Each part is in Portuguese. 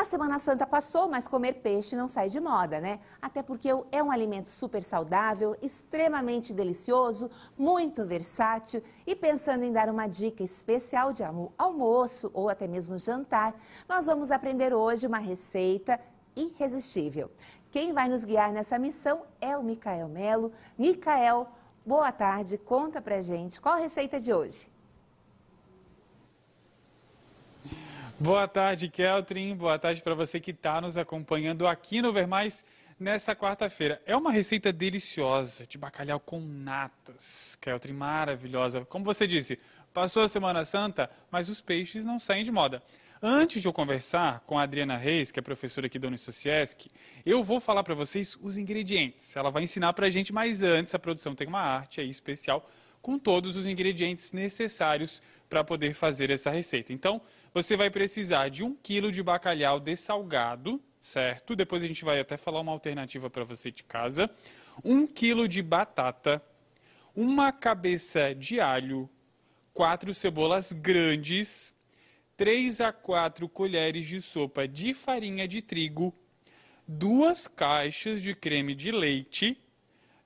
A Semana Santa passou, mas comer peixe não sai de moda, né? Até porque é um alimento super saudável, extremamente delicioso, muito versátil. E pensando em dar uma dica especial de almoço ou até mesmo jantar, nós vamos aprender hoje uma receita irresistível. Quem vai nos guiar nessa missão é o Micael Melo. Micael, boa tarde, conta pra gente qual a receita de hoje. Boa tarde, Keltrin. Boa tarde para você que está nos acompanhando aqui no Vermais nessa quarta-feira. É uma receita deliciosa de bacalhau com natas, Keltrin, maravilhosa. Como você disse, passou a Semana Santa, mas os peixes não saem de moda. Antes de eu conversar com a Adriana Reis, que é professora aqui do Unisuciesc, eu vou falar para vocês os ingredientes. Ela vai ensinar para a gente, mas antes a produção tem uma arte aí especial com todos os ingredientes necessários para poder fazer essa receita. Então, você vai precisar de um quilo de bacalhau dessalgado, certo? Depois a gente vai até falar uma alternativa para você de casa. Um quilo de batata, uma cabeça de alho, quatro cebolas grandes, 3 a 4 colheres de sopa de farinha de trigo, duas caixas de creme de leite,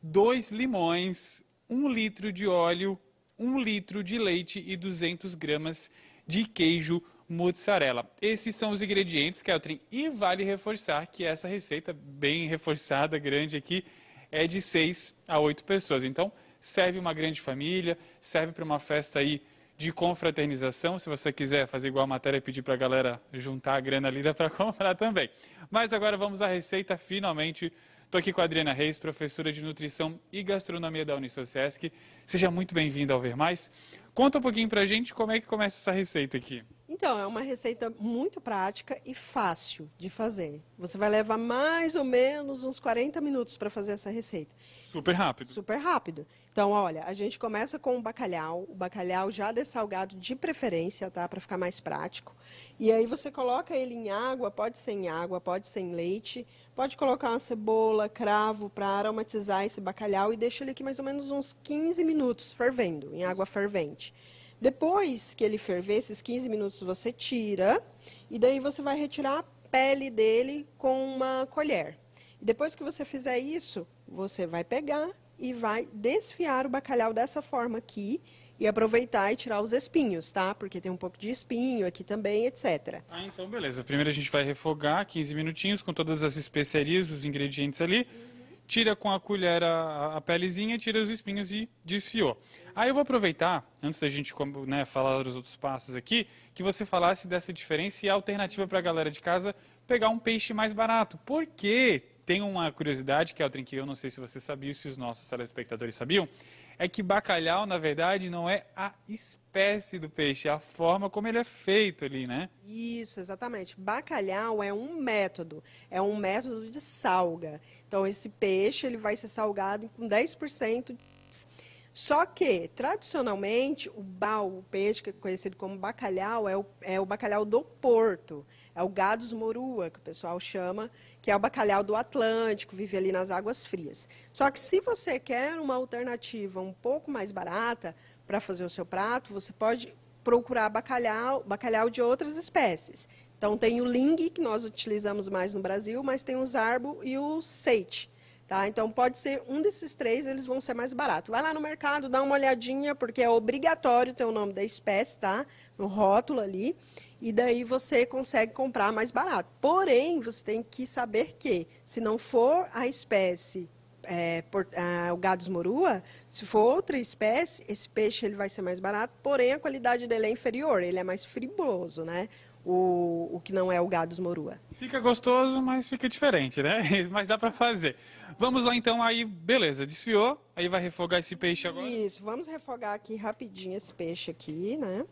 dois limões, um litro de óleo, um litro de leite e 200 gramas de queijo mozzarella. Esses são os ingredientes, Keltrin, e vale reforçar que essa receita, bem reforçada, grande aqui, é de 6 a 8 pessoas. Então, serve uma grande família, serve para uma festa aí de confraternização, se você quiser fazer igual a matéria e pedir para a galera juntar a grana ali, dá para comprar também. Mas agora vamos à receita, finalmente, Estou aqui com a Adriana Reis, professora de Nutrição e Gastronomia da Unisociesc. Seja muito bem-vinda ao Ver Mais. Conta um pouquinho para a gente como é que começa essa receita aqui. Então, é uma receita muito prática e fácil de fazer. Você vai levar mais ou menos uns 40 minutos para fazer essa receita. Super rápido. Super rápido. Então, olha, a gente começa com o bacalhau, o bacalhau já dessalgado de preferência, tá? Para ficar mais prático. E aí você coloca ele em água, pode ser em água, pode ser em leite. Pode colocar uma cebola, cravo para aromatizar esse bacalhau e deixa ele aqui mais ou menos uns 15 minutos fervendo, em água fervente. Depois que ele ferver, esses 15 minutos você tira, e daí você vai retirar a pele dele com uma colher. E depois que você fizer isso, você vai pegar e vai desfiar o bacalhau dessa forma aqui, e aproveitar e tirar os espinhos, tá? Porque tem um pouco de espinho aqui também, etc. Ah, então beleza. Primeiro a gente vai refogar 15 minutinhos com todas as especiarias, os ingredientes ali. Uhum. Tira com a colher a, a pelezinha, tira os espinhos e desfiou. Aí eu vou aproveitar, antes da gente né, falar os outros passos aqui, que você falasse dessa diferença e a alternativa para a galera de casa pegar um peixe mais barato. Por quê? Tem uma curiosidade, que outra que eu não sei se você sabia, se os nossos telespectadores sabiam, é que bacalhau, na verdade, não é a espécie do peixe, é a forma como ele é feito ali, né? Isso, exatamente. Bacalhau é um método, é um método de salga. Então, esse peixe ele vai ser salgado com 10% de só que, tradicionalmente, o bal, o peixe que é conhecido como bacalhau, é o, é o bacalhau do Porto. É o gados morua, que o pessoal chama, que é o bacalhau do Atlântico, vive ali nas águas frias. Só que se você quer uma alternativa um pouco mais barata para fazer o seu prato, você pode procurar bacalhau, bacalhau de outras espécies. Então tem o ling, que nós utilizamos mais no Brasil, mas tem o zarbo e o seite. Tá? Então, pode ser um desses três, eles vão ser mais baratos. Vai lá no mercado, dá uma olhadinha, porque é obrigatório ter o nome da espécie, tá? No rótulo ali. E daí você consegue comprar mais barato. Porém, você tem que saber que, se não for a espécie é, por, ah, o gado esmorua, se for outra espécie, esse peixe ele vai ser mais barato, porém a qualidade dele é inferior, ele é mais friboloso, né? o, o que não é o Gados Morua. Fica gostoso, mas fica diferente, né? mas dá para fazer. Vamos lá então, aí, beleza, desfiou, aí vai refogar esse peixe agora? Isso, vamos refogar aqui rapidinho esse peixe aqui, né?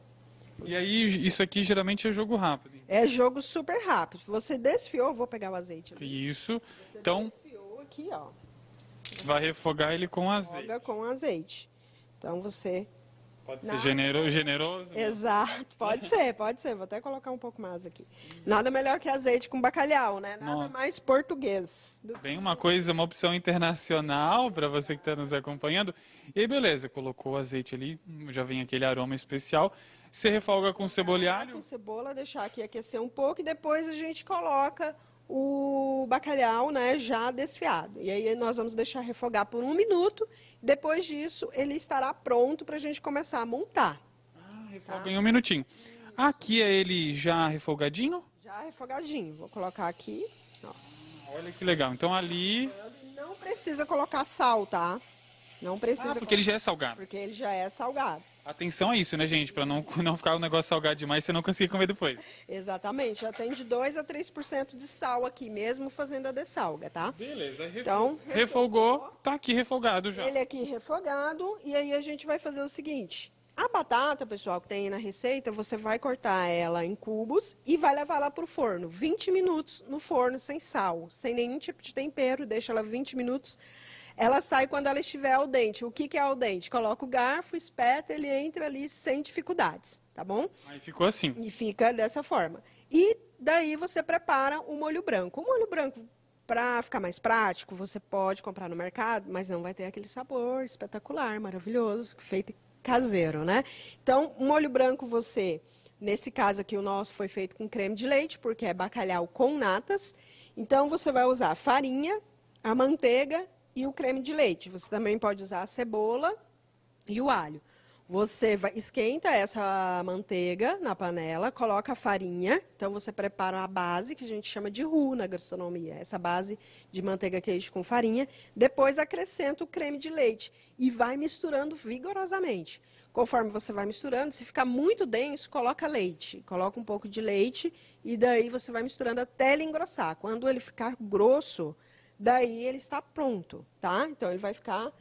E aí, isso aqui geralmente é jogo rápido. É jogo super rápido. Você desfiou, vou pegar o azeite. Ali. Isso. Você então. Desfiou aqui, ó. Vai refogar ele com azeite. Refoga com azeite. Então você Pode ser genero, generoso. Exato, pode ser, pode ser. Vou até colocar um pouco mais aqui. Nada melhor que azeite com bacalhau, né? Nada Nossa. mais português. Do... Bem, uma coisa, uma opção internacional para você que está nos acompanhando. E aí, beleza, colocou o azeite ali, já vem aquele aroma especial. Você refoga com cebola e alho? Com cebola, deixar aqui aquecer um pouco e depois a gente coloca o bacalhau né, já desfiado. E aí nós vamos deixar refogar por um minuto. Depois disso, ele estará pronto para a gente começar a montar. Ah, refoga tá? em um minutinho. Aqui é ele já refogadinho? Já refogadinho. Vou colocar aqui. Ó. Olha que legal. Então ali... Não precisa colocar sal, tá? Não precisa. Ah, porque colocar... ele já é salgado. Porque ele já é salgado. Atenção a isso, né, gente? Para não, não ficar o um negócio salgado demais e você não conseguir comer depois. Exatamente. Já tem de 2 a 3% de sal aqui, mesmo fazendo a dessalga, tá? Beleza. Refogou. Então, refogou, refogou, tá aqui refogado já. Ele é aqui refogado. E aí a gente vai fazer o seguinte. A batata, pessoal, que tem aí na receita, você vai cortar ela em cubos e vai levar lá pro forno. 20 minutos no forno, sem sal, sem nenhum tipo de tempero. Deixa ela 20 minutos ela sai quando ela estiver ao dente. O que, que é ao dente? Coloca o garfo, espeta, ele entra ali sem dificuldades, tá bom? Aí ficou assim. E fica dessa forma. E daí você prepara o molho branco. O molho branco, para ficar mais prático, você pode comprar no mercado, mas não vai ter aquele sabor espetacular, maravilhoso, feito caseiro, né? Então, o molho branco você... Nesse caso aqui, o nosso foi feito com creme de leite, porque é bacalhau com natas. Então, você vai usar farinha, a manteiga e o creme de leite. Você também pode usar a cebola e o alho. Você vai, esquenta essa manteiga na panela, coloca a farinha. Então, você prepara a base, que a gente chama de roux na gastronomia. Essa base de manteiga, queijo com farinha. Depois, acrescenta o creme de leite e vai misturando vigorosamente. Conforme você vai misturando, se ficar muito denso, coloca leite. Coloca um pouco de leite e daí você vai misturando até ele engrossar. Quando ele ficar grosso, daí ele está pronto, tá? Então ele vai ficar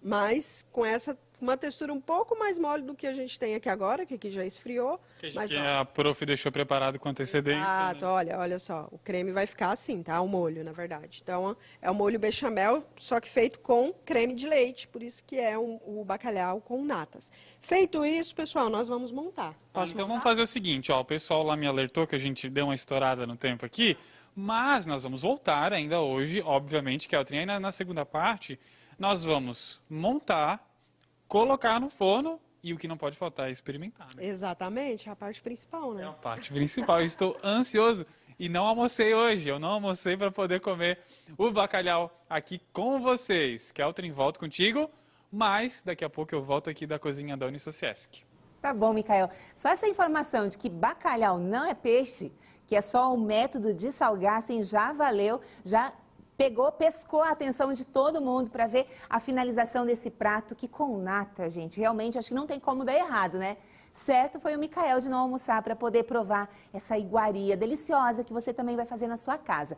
mais com essa uma textura um pouco mais mole do que a gente tem aqui agora, que aqui já esfriou. Que, mas, ó, a prof deixou preparado com antecedência. Exato, né? olha, olha só, o creme vai ficar assim, tá? O molho, na verdade. Então, é o molho bechamel, só que feito com creme de leite, por isso que é um, o bacalhau com natas. Feito isso, pessoal, nós vamos montar. Posso então montar? vamos fazer o seguinte, ó, o pessoal lá me alertou que a gente deu uma estourada no tempo aqui. Mas nós vamos voltar ainda hoje, obviamente, que é o trem. Na, na segunda parte, nós vamos montar, colocar no forno e o que não pode faltar é experimentar. Né? Exatamente, é a parte principal, né? É a parte principal. estou ansioso e não almocei hoje. Eu não almocei para poder comer o bacalhau aqui com vocês. Keltrin, volto contigo, mas daqui a pouco eu volto aqui da cozinha da Unisociesc. Tá bom, Micael. Só essa informação de que bacalhau não é peixe que é só o método de salgar, assim, já valeu, já pegou, pescou a atenção de todo mundo para ver a finalização desse prato que com nata, gente, realmente acho que não tem como dar errado, né? Certo foi o Micael de não almoçar para poder provar essa iguaria deliciosa que você também vai fazer na sua casa.